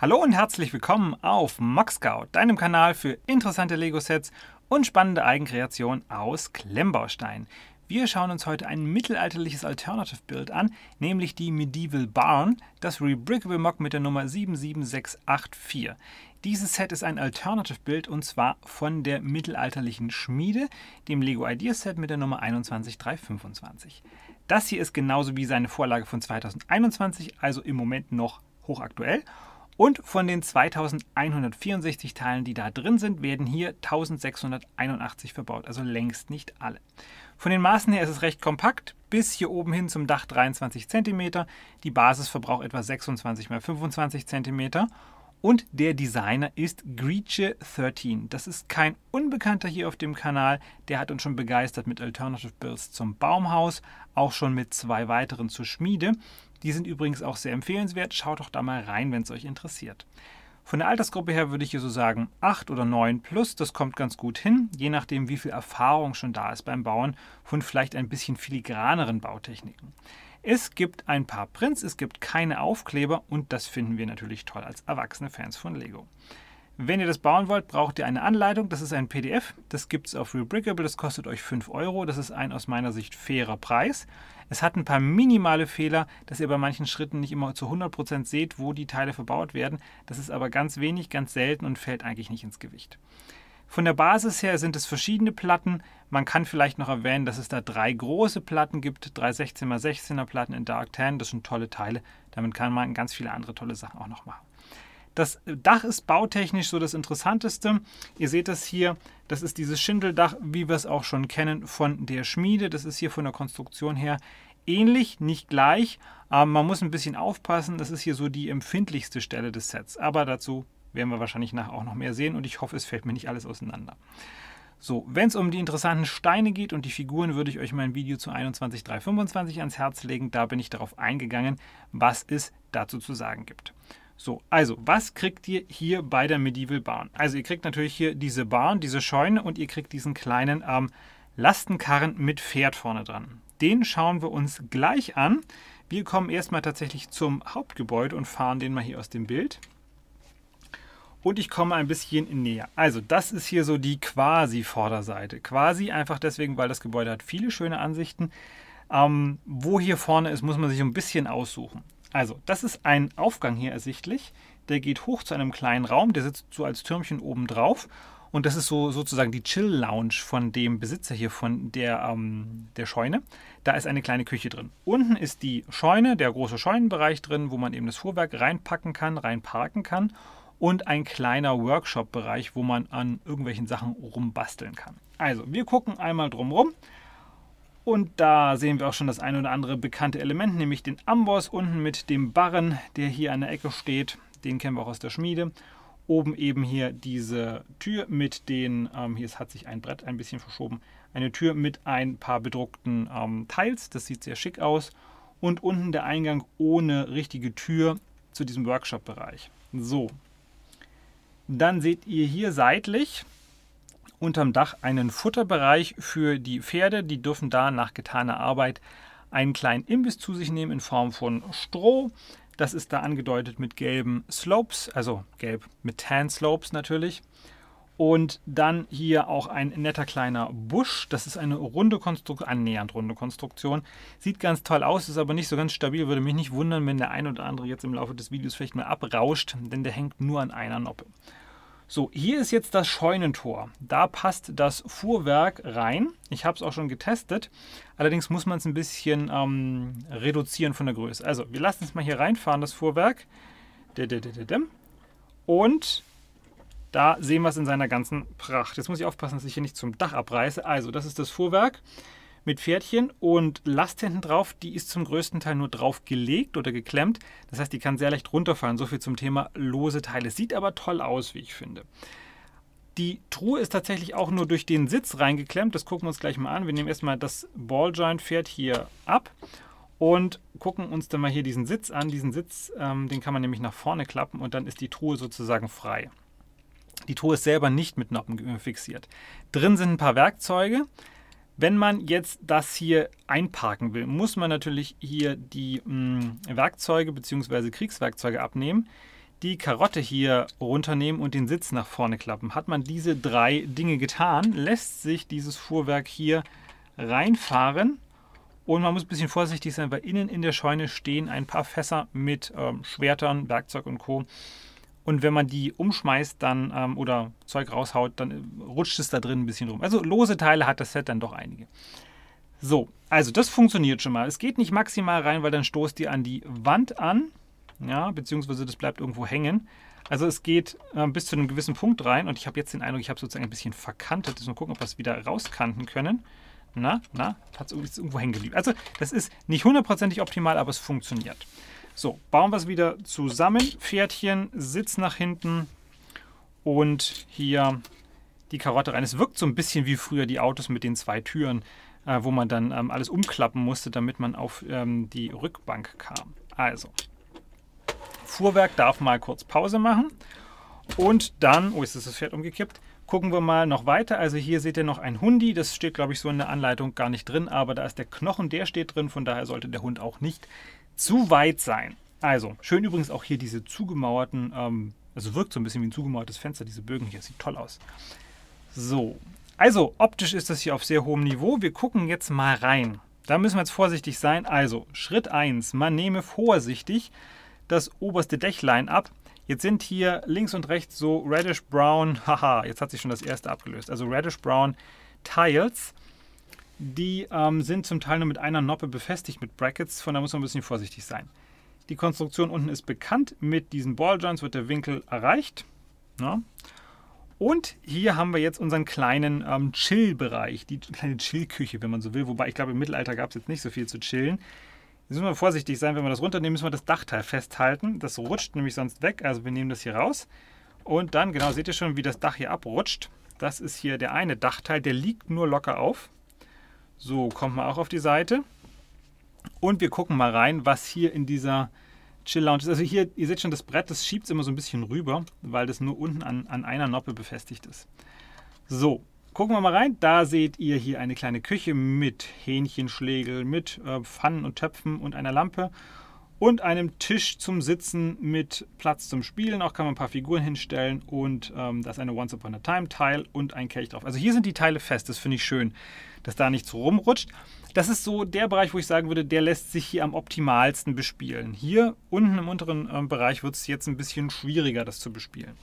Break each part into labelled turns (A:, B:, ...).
A: Hallo und herzlich willkommen auf Moxcout, deinem Kanal für interessante Lego-Sets und spannende Eigenkreationen aus Klemmbaustein. Wir schauen uns heute ein mittelalterliches Alternative-Build an, nämlich die Medieval Barn, das Rebrickable Mock mit der Nummer 77684. Dieses Set ist ein Alternative-Bild und zwar von der mittelalterlichen Schmiede, dem Lego Ideas Set mit der Nummer 21325. Das hier ist genauso wie seine Vorlage von 2021, also im Moment noch hochaktuell und von den 2164 Teilen, die da drin sind, werden hier 1681 verbaut, also längst nicht alle. Von den Maßen her ist es recht kompakt, bis hier oben hin zum Dach 23 cm, die Basis verbraucht etwa 26 x 25 cm und der Designer ist grieche 13 Das ist kein Unbekannter hier auf dem Kanal. Der hat uns schon begeistert mit Alternative Builds zum Baumhaus, auch schon mit zwei weiteren zur Schmiede. Die sind übrigens auch sehr empfehlenswert. Schaut doch da mal rein, wenn es euch interessiert. Von der Altersgruppe her würde ich hier so sagen 8 oder 9 plus, das kommt ganz gut hin, je nachdem wie viel Erfahrung schon da ist beim Bauen von vielleicht ein bisschen filigraneren Bautechniken. Es gibt ein paar Prints, es gibt keine Aufkleber und das finden wir natürlich toll als erwachsene Fans von Lego. Wenn ihr das bauen wollt, braucht ihr eine Anleitung. Das ist ein PDF. Das gibt es auf Rebrickable. Das kostet euch 5 Euro. Das ist ein aus meiner Sicht fairer Preis. Es hat ein paar minimale Fehler, dass ihr bei manchen Schritten nicht immer zu 100% seht, wo die Teile verbaut werden. Das ist aber ganz wenig, ganz selten und fällt eigentlich nicht ins Gewicht. Von der Basis her sind es verschiedene Platten. Man kann vielleicht noch erwähnen, dass es da drei große Platten gibt, drei 16x16er Platten in Dark Tan. Das sind tolle Teile. Damit kann man ganz viele andere tolle Sachen auch noch machen. Das Dach ist bautechnisch so das Interessanteste. Ihr seht das hier, das ist dieses Schindeldach, wie wir es auch schon kennen von der Schmiede. Das ist hier von der Konstruktion her ähnlich, nicht gleich. Aber ähm, man muss ein bisschen aufpassen, das ist hier so die empfindlichste Stelle des Sets. Aber dazu werden wir wahrscheinlich nachher auch noch mehr sehen und ich hoffe, es fällt mir nicht alles auseinander. So, wenn es um die interessanten Steine geht und die Figuren, würde ich euch mein Video zu 21.325 ans Herz legen. Da bin ich darauf eingegangen, was es dazu zu sagen gibt. So, also, was kriegt ihr hier bei der Medieval Barn? Also, ihr kriegt natürlich hier diese Barn, diese Scheune und ihr kriegt diesen kleinen ähm, Lastenkarren mit Pferd vorne dran. Den schauen wir uns gleich an. Wir kommen erstmal tatsächlich zum Hauptgebäude und fahren den mal hier aus dem Bild und ich komme ein bisschen näher. Also das ist hier so die quasi Vorderseite. Quasi einfach deswegen, weil das Gebäude hat viele schöne Ansichten. Ähm, wo hier vorne ist, muss man sich ein bisschen aussuchen. Also das ist ein Aufgang hier ersichtlich. Der geht hoch zu einem kleinen Raum, der sitzt so als Türmchen oben drauf. Und das ist so sozusagen die Chill-Lounge von dem Besitzer hier von der, ähm, der Scheune. Da ist eine kleine Küche drin. Unten ist die Scheune, der große Scheunenbereich drin, wo man eben das Fuhrwerk reinpacken kann, reinparken kann und ein kleiner Workshop-Bereich, wo man an irgendwelchen Sachen rumbasteln kann. Also, wir gucken einmal drumherum. Und da sehen wir auch schon das ein oder andere bekannte Element, nämlich den Amboss unten mit dem Barren, der hier an der Ecke steht. Den kennen wir auch aus der Schmiede. Oben eben hier diese Tür mit den, ähm, hier hat sich ein Brett ein bisschen verschoben, eine Tür mit ein paar bedruckten ähm, Teils. Das sieht sehr schick aus. Und unten der Eingang ohne richtige Tür zu diesem Workshop-Bereich. So, dann seht ihr hier seitlich unterm Dach einen Futterbereich für die Pferde. Die dürfen da nach getaner Arbeit einen kleinen Imbiss zu sich nehmen in Form von Stroh. Das ist da angedeutet mit gelben Slopes, also gelb mit Tan Slopes natürlich. Und dann hier auch ein netter kleiner Busch. Das ist eine runde Konstruktion, annähernd runde Konstruktion. Sieht ganz toll aus, ist aber nicht so ganz stabil. Würde mich nicht wundern, wenn der ein oder andere jetzt im Laufe des Videos vielleicht mal abrauscht, denn der hängt nur an einer Noppe. So, hier ist jetzt das Scheunentor. Da passt das Fuhrwerk rein. Ich habe es auch schon getestet. Allerdings muss man es ein bisschen ähm, reduzieren von der Größe. Also, wir lassen es mal hier reinfahren, das Fuhrwerk. Und da sehen wir es in seiner ganzen Pracht. Jetzt muss ich aufpassen, dass ich hier nicht zum Dach abreiße. Also, das ist das Fuhrwerk mit Pferdchen und Last hinten drauf, die ist zum größten Teil nur drauf gelegt oder geklemmt. Das heißt, die kann sehr leicht runterfallen. So viel zum Thema lose Teile. Sieht aber toll aus, wie ich finde. Die Truhe ist tatsächlich auch nur durch den Sitz reingeklemmt. Das gucken wir uns gleich mal an. Wir nehmen erstmal das Balljoint-Pferd hier ab und gucken uns dann mal hier diesen Sitz an. Diesen Sitz, ähm, den kann man nämlich nach vorne klappen und dann ist die Truhe sozusagen frei. Die Truhe ist selber nicht mit Noppen äh, fixiert. Drin sind ein paar Werkzeuge. Wenn man jetzt das hier einparken will, muss man natürlich hier die mh, mm, Werkzeuge bzw. Kriegswerkzeuge abnehmen, die Karotte hier runternehmen und den Sitz nach vorne klappen. Hat man diese drei Dinge getan, lässt sich dieses Fuhrwerk hier reinfahren. Und man muss ein bisschen vorsichtig sein, weil innen in der Scheune stehen ein paar Fässer mit ähm, Schwertern, Werkzeug und Co und wenn man die umschmeißt dann ähm, oder Zeug raushaut, dann äh, rutscht es da drin ein bisschen rum. Also lose Teile hat das Set dann doch einige. So, also das funktioniert schon mal. Es geht nicht maximal rein, weil dann stoßt die an die Wand an. Ja, beziehungsweise das bleibt irgendwo hängen. Also es geht äh, bis zu einem gewissen Punkt rein und ich habe jetzt den Eindruck, ich habe sozusagen ein bisschen verkantet. Jetzt mal gucken, ob wir es wieder rauskanten können. Na, na, hat es irgendwo hängen geblieben. Also das ist nicht hundertprozentig optimal, aber es funktioniert. So, bauen wir es wieder zusammen. Pferdchen, Sitz nach hinten und hier die Karotte rein. Es wirkt so ein bisschen wie früher die Autos mit den zwei Türen, äh, wo man dann ähm, alles umklappen musste, damit man auf ähm, die Rückbank kam. Also, Fuhrwerk darf mal kurz Pause machen. Und dann, oh, jetzt ist das Pferd umgekippt, gucken wir mal noch weiter. Also hier seht ihr noch ein Hundi. Das steht, glaube ich, so in der Anleitung gar nicht drin, aber da ist der Knochen, der steht drin. Von daher sollte der Hund auch nicht zu weit sein. Also, schön übrigens auch hier diese zugemauerten, ähm, also wirkt so ein bisschen wie ein zugemauertes Fenster, diese Bögen hier, sieht toll aus. So, also optisch ist das hier auf sehr hohem Niveau. Wir gucken jetzt mal rein. Da müssen wir jetzt vorsichtig sein. Also, Schritt 1, man nehme vorsichtig das oberste Dächlein ab. Jetzt sind hier links und rechts so reddish brown, haha, jetzt hat sich schon das erste abgelöst. Also reddish brown Tiles. Die ähm, sind zum Teil nur mit einer Noppe befestigt mit Brackets, von da muss man ein bisschen vorsichtig sein. Die Konstruktion unten ist bekannt. Mit diesen Balljoints wird der Winkel erreicht. Ja. Ne? Und hier haben wir jetzt unseren kleinen ähm, Chill-Bereich, die kleine Chillküche, wenn man so will. Wobei ich glaube, im Mittelalter gab es jetzt nicht so viel zu chillen. Jetzt müssen wir vorsichtig sein, wenn wir das runternehmen, müssen wir das Dachteil festhalten. Das rutscht nämlich sonst weg, also wir nehmen das hier raus. Und dann, genau, seht ihr schon, wie das Dach hier abrutscht. Das ist hier der eine Dachteil, der liegt nur locker auf. So, kommt mal auch auf die Seite. Und wir gucken mal rein, was hier in dieser Chill Lounge ist. Also hier, ihr seht schon, das Brett, das schiebt es immer so ein bisschen rüber, weil das nur unten an, an einer Noppe befestigt ist. So, gucken wir mal rein. Da seht ihr hier eine kleine Küche mit Hähnchenschlägel, mit äh, Pfannen und Töpfen und einer Lampe und einem Tisch zum Sitzen mit Platz zum Spielen. Auch kann man ein paar Figuren hinstellen und ähm, da ist eine Once Upon a Time Teil und ein Kelch drauf. Also hier sind die Teile fest. Das finde ich schön, dass da nichts rumrutscht. Das ist so der Bereich, wo ich sagen würde, der lässt sich hier am optimalsten bespielen. Hier unten im unteren ähm, Bereich wird es jetzt ein bisschen schwieriger, das zu bespielen.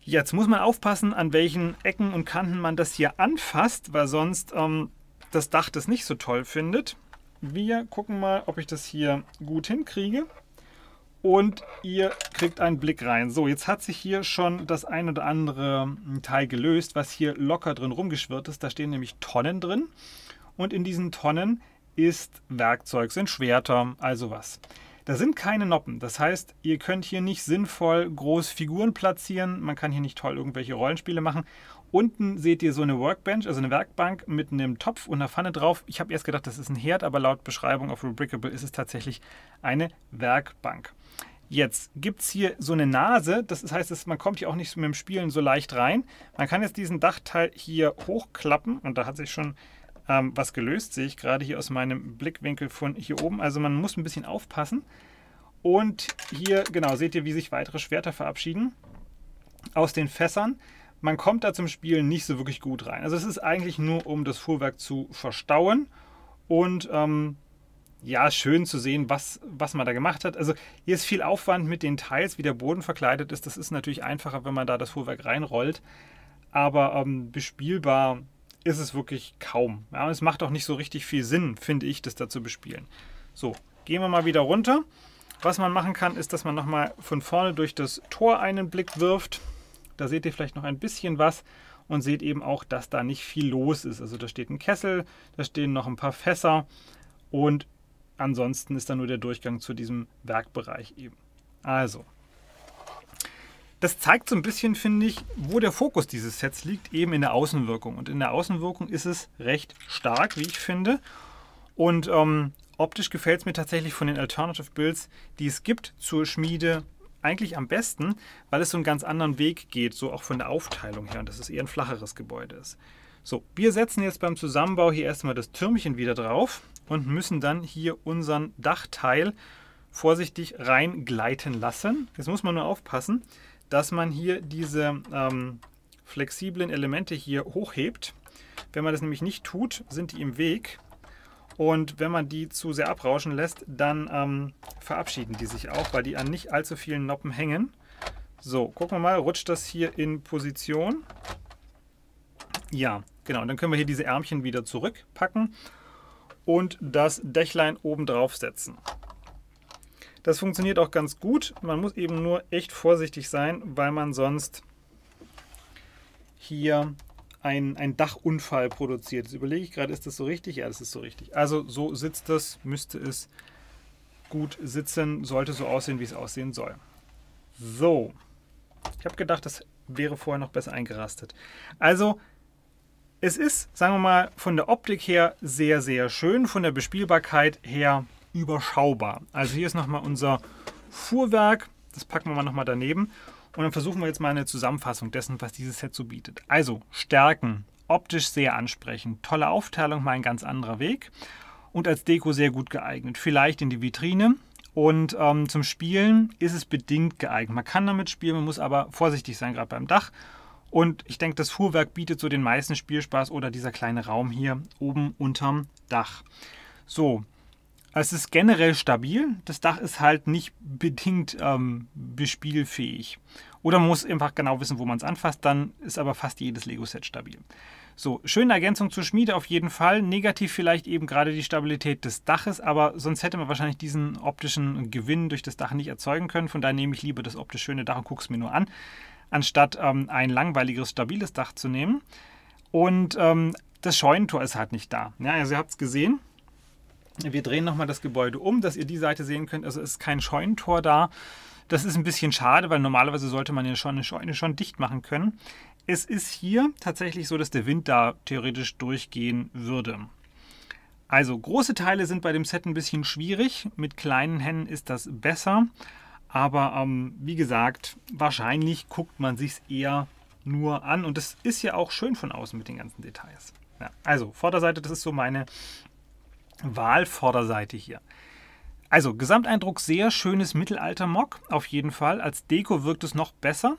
A: Jetzt muss man aufpassen, an welchen Ecken und Kanten man das hier anfasst, weil sonst ähm, das Dach das nicht so toll findet. Wir gucken mal, ob ich das hier gut hinkriege. Und ihr kriegt einen Blick rein. So, jetzt hat sich hier schon das ein oder andere hm, Teil gelöst, was hier locker drin rumgeschwirrt ist. Da stehen nämlich Tonnen drin. Und in diesen Tonnen ist Werkzeug, sind Schwerter, also was. Da sind keine Noppen. Das heißt, ihr könnt hier nicht sinnvoll groß Figuren platzieren. Man kann hier nicht toll irgendwelche Rollenspiele machen. Unten seht ihr so eine Workbench, also eine Werkbank mit einem Topf und einer Pfanne drauf. Ich habe erst gedacht, das ist ein Herd, aber laut Beschreibung auf Rubricable ist es tatsächlich eine Werkbank. Jetzt gibt es hier so eine Nase, das heißt, man kommt hier auch nicht mit dem Spielen so leicht rein. Man kann jetzt diesen Dachteil hier hochklappen und da hat sich schon ähm, was gelöst, sehe ich gerade hier aus meinem Blickwinkel von hier oben. Also man muss ein bisschen aufpassen. Und hier, genau, seht ihr, wie sich weitere Schwerter verabschieden aus den Fässern. Man kommt da zum Spielen nicht so wirklich gut rein. Also es ist eigentlich nur, um das Fuhrwerk zu verstauen und ähm, ja, schön zu sehen, was, was man da gemacht hat. Also hier ist viel Aufwand mit den Teils, wie der Boden verkleidet ist. Das ist natürlich einfacher, wenn man da das Fuhrwerk reinrollt. Aber ähm, bespielbar ist es wirklich kaum. Ja, es macht auch nicht so richtig viel Sinn, finde ich, das da zu bespielen. So, gehen wir mal wieder runter. Was man machen kann, ist, dass man nochmal von vorne durch das Tor einen Blick wirft. Da seht ihr vielleicht noch ein bisschen was und seht eben auch, dass da nicht viel los ist. Also da steht ein Kessel, da stehen noch ein paar Fässer und ansonsten ist da nur der Durchgang zu diesem Werkbereich eben. Also, das zeigt so ein bisschen, finde ich, wo der Fokus dieses Sets liegt, eben in der Außenwirkung. Und in der Außenwirkung ist es recht stark, wie ich finde. Und ähm, optisch gefällt es mir tatsächlich von den Alternative Builds, die es gibt zur Schmiede, eigentlich am besten, weil es so einen ganz anderen Weg geht, so auch von der Aufteilung her und dass es eher ein flacheres Gebäude ist. So, wir setzen jetzt beim Zusammenbau hier erstmal das Türmchen wieder drauf und müssen dann hier unseren Dachteil vorsichtig reingleiten lassen. Jetzt muss man nur aufpassen, dass man hier diese ähm, flexiblen Elemente hier hochhebt. Wenn man das nämlich nicht tut, sind die im Weg. Und wenn man die zu sehr abrauschen lässt, dann ähm, verabschieden die sich auch, weil die an nicht allzu vielen Noppen hängen. So, gucken wir mal, rutscht das hier in Position? Ja, genau. Und dann können wir hier diese Ärmchen wieder zurückpacken und das Dächlein oben drauf setzen. Das funktioniert auch ganz gut. Man muss eben nur echt vorsichtig sein, weil man sonst hier einen Dachunfall produziert. Jetzt überlege ich gerade, ist das so richtig? Ja, das ist so richtig. Also so sitzt das, müsste es gut sitzen, sollte so aussehen, wie es aussehen soll. So, ich habe gedacht, das wäre vorher noch besser eingerastet. Also es ist, sagen wir mal, von der Optik her sehr, sehr schön, von der Bespielbarkeit her überschaubar. Also hier ist nochmal unser Fuhrwerk. Das packen wir mal nochmal daneben. Und dann versuchen wir jetzt mal eine Zusammenfassung dessen, was dieses Set so bietet. Also Stärken, optisch sehr ansprechend, tolle Aufteilung, mal ein ganz anderer Weg und als Deko sehr gut geeignet. Vielleicht in die Vitrine und ähm, zum Spielen ist es bedingt geeignet. Man kann damit spielen, man muss aber vorsichtig sein, gerade beim Dach. Und ich denke, das Fuhrwerk bietet so den meisten Spielspaß oder dieser kleine Raum hier oben unterm Dach. So, also es ist generell stabil. Das Dach ist halt nicht bedingt ähm, bespielfähig. Oder man muss einfach genau wissen, wo man es anfasst. Dann ist aber fast jedes Lego-Set stabil. So, schöne Ergänzung zur Schmiede auf jeden Fall. Negativ vielleicht eben gerade die Stabilität des Daches, aber sonst hätte man wahrscheinlich diesen optischen Gewinn durch das Dach nicht erzeugen können. Von daher nehme ich lieber das optisch schöne Dach und gucke es mir nur an, anstatt ähm, ein langweiliges, stabiles Dach zu nehmen. Und ähm, das Scheunentor ist halt nicht da. Ja, also ihr habt es gesehen wir drehen nochmal das Gebäude um, dass ihr die Seite sehen könnt. Also ist kein Scheunentor da. Das ist ein bisschen schade, weil normalerweise sollte man ja schon eine Scheune schon dicht machen können. Es ist hier tatsächlich so, dass der Wind da theoretisch durchgehen würde. Also große Teile sind bei dem Set ein bisschen schwierig. Mit kleinen Hennen ist das besser. Aber ähm, wie gesagt, wahrscheinlich guckt man sich es eher nur an. Und das ist ja auch schön von außen mit den ganzen Details. Ja, also Vorderseite, das ist so meine Wahlvorderseite hier. Also, Gesamteindruck sehr schönes Mittelalter-Mock, auf jeden Fall. Als Deko wirkt es noch besser.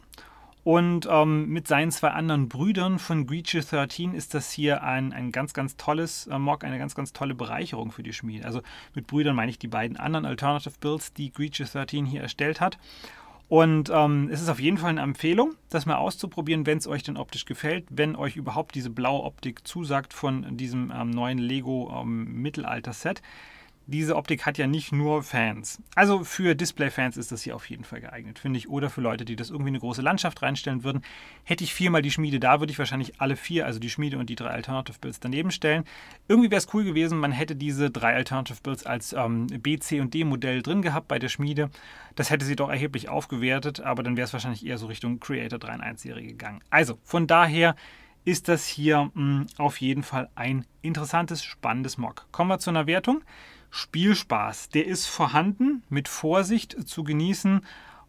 A: Und ähm, mit seinen zwei anderen Brüdern von Greacher 13 ist das hier ein, ein ganz, ganz tolles äh, Mock, eine ganz, ganz tolle Bereicherung für die Schmiede. Also mit Brüdern meine ich die beiden anderen Alternative Builds, die Greacher 13 hier erstellt hat. Und ähm, es ist auf jeden Fall eine Empfehlung, das mal auszuprobieren, wenn es euch denn optisch gefällt, wenn euch überhaupt diese blaue Optik zusagt von diesem ähm, neuen Lego ähm, Mittelalter-Set diese Optik hat ja nicht nur Fans. Also für Display-Fans ist das hier auf jeden Fall geeignet, finde ich. Oder für Leute, die das irgendwie eine große Landschaft reinstellen würden. Hätte ich viermal die Schmiede da, würde ich wahrscheinlich alle vier, also die Schmiede und die drei Alternative Builds daneben stellen. Irgendwie wäre es cool gewesen, man hätte diese drei Alternative Builds als ähm, B, C und D-Modell drin gehabt bei der Schmiede. Das hätte sie doch erheblich aufgewertet, aber dann wäre es wahrscheinlich eher so Richtung Creator 3 in 1 Serie gegangen. Also von daher ist das hier mh, hm, auf jeden Fall ein interessantes, spannendes Mock. Kommen wir zu einer Wertung. Spielspaß, der ist vorhanden, mit Vorsicht zu genießen.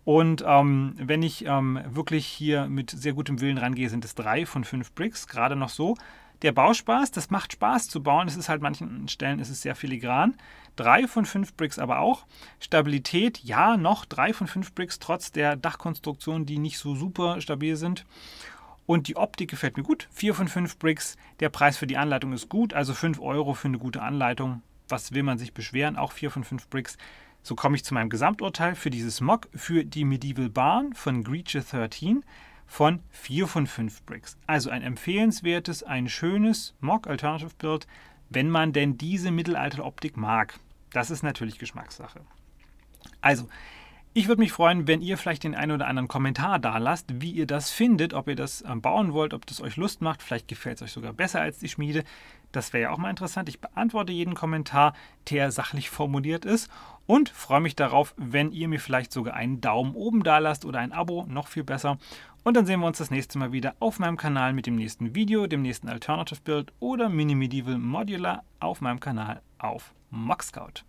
A: Und ähm, wenn ich ähm, wirklich hier mit sehr gutem Willen rangehe, sind es drei von fünf Bricks, gerade noch so. Der Bauspaß, das macht Spaß zu bauen. Es ist halt manchen Stellen ist es sehr filigran. Drei von fünf Bricks aber auch. Stabilität, ja, noch drei von fünf Bricks, trotz der Dachkonstruktion, die nicht so super stabil sind. Und die Optik gefällt mir gut. Vier von fünf Bricks. Der Preis für die Anleitung ist gut, also fünf Euro für eine gute Anleitung was will man sich beschweren, auch 4 von 5 Bricks. So komme ich zu meinem Gesamturteil für dieses Mock für die Medieval Barn von Greacher 13 von 4 von 5 Bricks. Also ein empfehlenswertes, ein schönes Mock Alternative Build, wenn man denn diese Mittelalter-Optik mag. Das ist natürlich Geschmackssache. Also, ich würde mich freuen, wenn ihr vielleicht den einen oder anderen Kommentar da lasst, wie ihr das findet, ob ihr das äh, bauen wollt, ob das euch Lust macht. Vielleicht gefällt es euch sogar besser als die Schmiede. Das wäre ja auch mal interessant. Ich beantworte jeden Kommentar, der sachlich formuliert ist und freue mich darauf, wenn ihr mir vielleicht sogar einen Daumen oben da lasst oder ein Abo, noch viel besser. Und dann sehen wir uns das nächste Mal wieder auf meinem Kanal mit dem nächsten Video, dem nächsten Alternative Build oder Mini Medieval Modular auf meinem Kanal auf Moxcout.